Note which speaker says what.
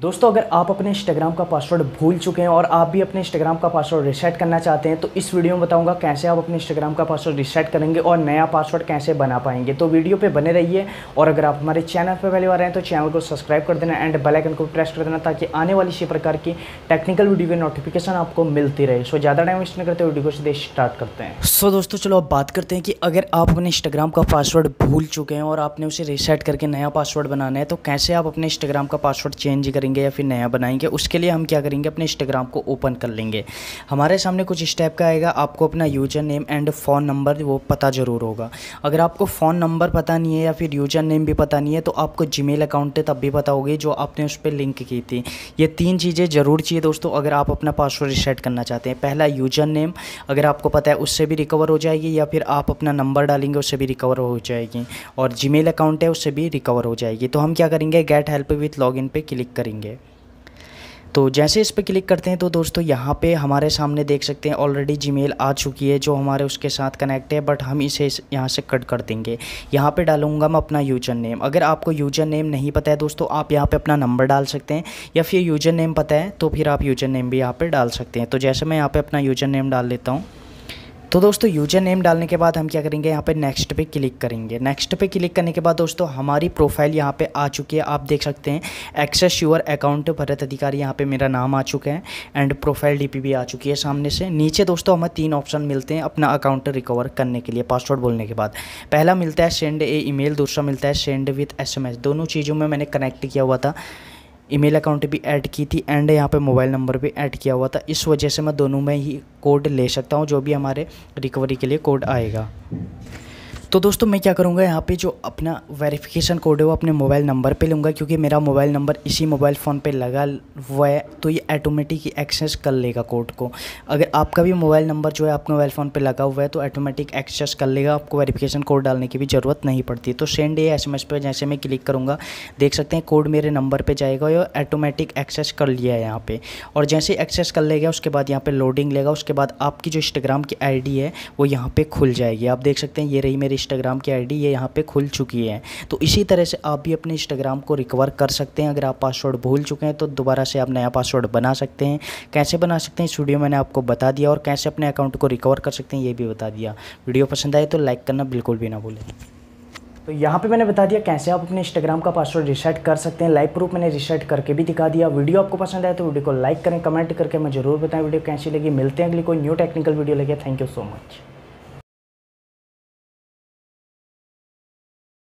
Speaker 1: दोस्तों अगर आप अपने इंस्टाग्राम का पासवर्ड भूल चुके हैं और आप भी अपने इंस्टाग्राम का पासवर्ड रिसेट करना चाहते हैं तो इस वीडियो में बताऊंगा कैसे आप अपने इंस्टाग्राम का पासवर्ड रिसेट करेंगे और नया पासवर्ड कैसे बना पाएंगे तो वीडियो पे बने रहिए और अगर आप हमारे चैनल पर पहली बार आए तो चैनल को सब्सक्राइब कर देना एंड बेलाइकन को प्रेस कर देना ताकि आने वाली इसी प्रकार की टेक्निकल वीडियो की नोटिफिकेशन आपको मिलती रहे सो ज़्यादा टाइम वेस्ट नहीं करते वीडियो को सीधे स्टार्ट करते हैं सो दोस्तों चलो अब बात करते हैं कि अगर आप अपने इंस्टाग्राम का पासवर्ड भूल चुके हैं और आपने उसे रिसेट करके नया पासवर्ड बनाना है तो कैसे आप अपने इंस्टाग्राम का पासवर्ड चेंज करें करेंगे या फिर नया बनाएंगे उसके लिए हम क्या करेंगे अपने इंस्टाग्राम को ओपन कर लेंगे हमारे सामने कुछ स्टेप का आएगा आपको अपना user name and phone number वो पता ज़रूर होगा अगर आपको फ़ोन नंबर पता नहीं है या फिर यूजर नेम भी पता नहीं है तो आपको जी अकाउंट है तब भी पता होगी जो आपने उस पर लिंक की थी ये तीन चीज़ें ज़रूर चाहिए दोस्तों अगर आप अपना पासवर्ड रिसेट करना चाहते हैं पहला यूजर नेम अगर आपको पता है उससे भी रिकवर हो जाएगी या फिर आप अपना नंबर डालेंगे उससे भी रिकवर हो जाएगी और जीमेल अकाउंट है उससे भी रिकवर हो जाएगी तो हम क्या करेंगे गेट हेल्प विथ लॉग पे क्लिक करेंगे करेंगे तो जैसे इस पर क्लिक करते हैं तो दोस्तों यहाँ पे हमारे सामने देख सकते हैं ऑलरेडी जी आ चुकी है जो हमारे उसके साथ कनेक्ट है बट हम इसे यहाँ से कट कर देंगे यहाँ पे डालूंगा मैं अपना यूजर नेम अगर आपको यूजर नेम नहीं पता है दोस्तों आप यहाँ पे अपना नंबर डाल सकते हैं या फिर यूजर नेम पता है तो फिर आप यूजर नेम भी यहाँ पर डाल सकते हैं तो जैसे मैं यहाँ पर अपना यूजर नेम डाल लेता हूँ तो दोस्तों यूजर नेम डालने के बाद हम क्या करेंगे यहाँ पे नेक्स्ट पे क्लिक करेंगे नेक्स्ट पे क्लिक करने के बाद दोस्तों हमारी प्रोफाइल यहाँ पे आ चुकी है आप देख सकते हैं एक्सेस यूअर अकाउंट भरत अधिकारी यहाँ पे मेरा नाम आ चुका है एंड प्रोफाइल डी भी आ चुकी है सामने से नीचे दोस्तों हमें तीन ऑप्शन मिलते हैं अपना अकाउंट रिकवर करने के लिए पासवर्ड बोलने के बाद पहला मिलता है सेंड ए ई दूसरा मिलता है सेंड विथ एस दोनों चीज़ों में मैंने कनेक्ट किया हुआ था ईमेल अकाउंट भी ऐड की थी एंड यहाँ पे मोबाइल नंबर भी ऐड किया हुआ था इस वजह से मैं दोनों में ही कोड ले सकता हूँ जो भी हमारे रिकवरी के लिए कोड आएगा तो दोस्तों मैं क्या करूँगा यहाँ पे जो अपना वेरिफिकेशन कोड है वो अपने मोबाइल नंबर पे लूँगा क्योंकि मेरा मोबाइल नंबर इसी मोबाइल फ़ोन पे लगा हुआ है तो ये ऑटोमेटिक एक्सेस कर लेगा कोड को अगर आपका भी मोबाइल नंबर जो है आपके मोबाइल फ़ोन पर लगा हुआ है तो ऑटोमेटिक एक्सेस कर लेगा आपको वेरीफ़िकेशन कोड डालने की भी ज़रूरत नहीं पड़ती तो सेंड ये एस पर जैसे मैं क्लिक करूँगा देख सकते हैं कोड मेरे नंबर पर जाएगा और ऑटोमेटिक एक्सेस कर लिया है यहाँ पर और जैसे एक्सेस कर लेगा उसके बाद यहाँ पर लोडिंग लेगा उसके बाद आपकी जो इंस्टाग्राम की आई है वो यहाँ पर खुल जाएगी आप देख सकते हैं ये रही मेरी इंस्टाग्राम की आईडी ये यहाँ पे खुल चुकी है तो इसी तरह से आप भी अपने इंस्टाग्राम को रिकवर कर सकते हैं अगर आप पासवर्ड भूल चुके हैं तो दोबारा से आप नया पासवर्ड बना सकते हैं कैसे बना सकते हैं इस वीडियो मैंने आपको बता दिया और कैसे अपने अकाउंट को रिकवर कर सकते हैं ये भी बता दिया वीडियो पसंद आए तो लाइक करना बिल्कुल भी ना भूलें तो यहाँ पे मैंने बता दिया कैसे आप अपने इंस्टाग्राम का पासवर्ड रिसेट कर सकते हैं लाइव प्रूफ मैंने रिसेट करके भी दिखा दिया वीडियो आपको पसंद आए तो वीडियो को लाइक करें कमेंट करके मैं जरूर बताएं वीडियो कैसी लगी मिलते हैं अगली कोई न्यू टेक्निकल वीडियो लगे थैंक यू सो मच